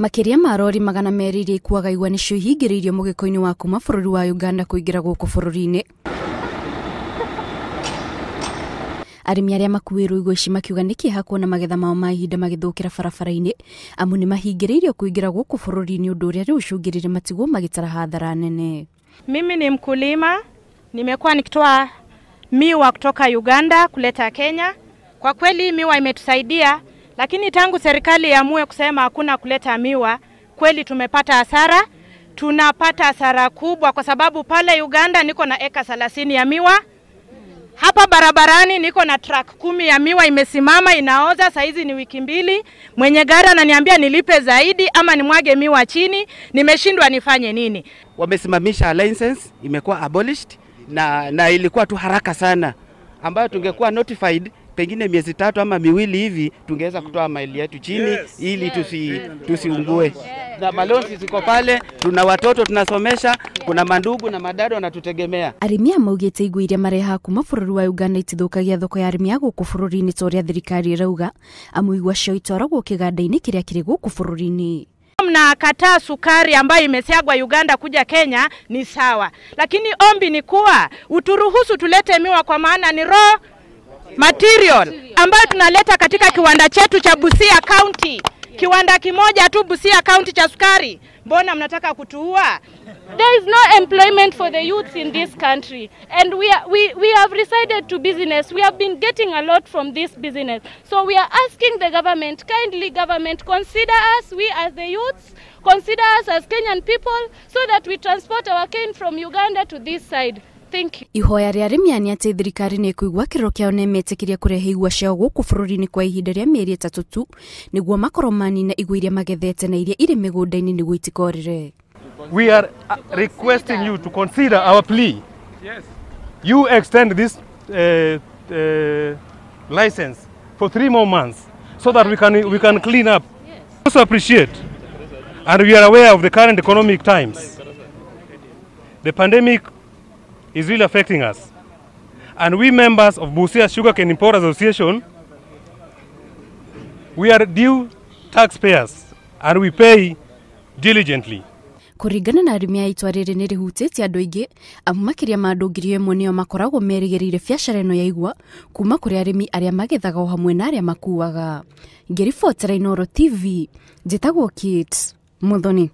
makiria marori magana merĩ iria ikuaga igwa nĩcio ihingĩrĩirio mũgĩko-inĩ wa kuma bũrũri wa uganda kũingĩra gũkũ bũrũri-inĩ arĩmi arĩa makuĩrwo igwa ici makiuga nĩ kĩeha magetha mao ma ihinda magĩthũkĩra barabara-inĩ amu nĩ mahingĩrĩirio kũingĩra gũkũ bũrũri-inĩ ũndũ ũrĩa rĩu ũcũngĩrĩire matigwo magĩtara hadhara nene mimi ni mkulima nimekuwa nikitoa miwa kutoka uganda kuleta kenya kwa kweli miwa imetusaidia lakini tangu serikali iamue kusema hakuna kuleta miwa, kweli tumepata hasara. Tunapata hasara kubwa kwa sababu pale Uganda niko na eka 30 ya miwa, hapa barabarani niko na truck kumi ya miwa imesimama inaoza, saizi ni wiki mbili. Mwenye gari ananiambia nilipe zaidi ama nimwage miwa chini, nimeshindwa nifanye nini? Wamesimamisha license, imekuwa abolished na, na ilikuwa tu haraka sana ambayo tungekuwa notified pengine miezi tatu ama miwili hivi tungeweza mm. kutoa maili yetu chini yes. ili yes. tusi, yes. tusiungue yes. na malonsi ziko pale, tuna watoto tunasomesha, kuna mandugu na madada wanatutegemea. Arĩmi a maugĩte igwa iria marehaga kuma bũrũri wa Uganda itithũkagia thoko ya arĩmi a gũkũ bũrũri-inĩ ta ũrĩa thirikari ĩrauga, amu igwa cio itwaragwo kĩganda ini kiria kĩrĩ gũkũ bũrũri-inĩ mnakataa sukari ambayo imesiagwa Uganda kuja Kenya ni sawa, lakini ombi ni kuwa uturuhusu tulete miwa kwa maana ni raw material ambayo tunaleta katika kiwanda chetu cha Busia County, kiwanda kimoja tu Busia County cha sukari. Mbona mnataka kutuua? There is no employment for the youths in this country and we, are, we, we have resided to business. We have been getting a lot from this business. So we are asking the government, kindly government, consider us, we as the youths, consider us as Kenyan people so that we transport our cane from Uganda to this side ihoya rĩa rĩmĩani nĩ atĩ thirikari nĩ ĩkũigua kĩrĩro kĩao na ĩmetĩkĩria kũrehe igua ciao gũkũ bũrũri-inĩ kwa ihinda rĩa mĩeri ĩtatũ tu nĩguo makorwo manina igua iria magethete na iria irĩ mĩgũnda-inĩ nĩguo itikorĩre We are uh, requesting you to consider our plea. Yes. You extend this uh, uh, license for three more months so that we can, we can clean up. Yes. also appreciate and we are aware of the current economic times. The pandemic is really affecting us. And we members of Busia Sugar Cane Import Association, we are due taxpayers and we pay diligently. kuringana na arimia itua rĩrĩ nĩ rĩhutĩtie andũ aingĩ amu makĩria ma andũ ngiri ĩmwe nĩo makoragwo merĩgĩrĩire biacara ĩno ya igwa kuma kũrĩ arĩmi arĩa magethaga o hamwe na arĩa makuaga ngĩribotera inoro tv njĩtagwo kit mũthoni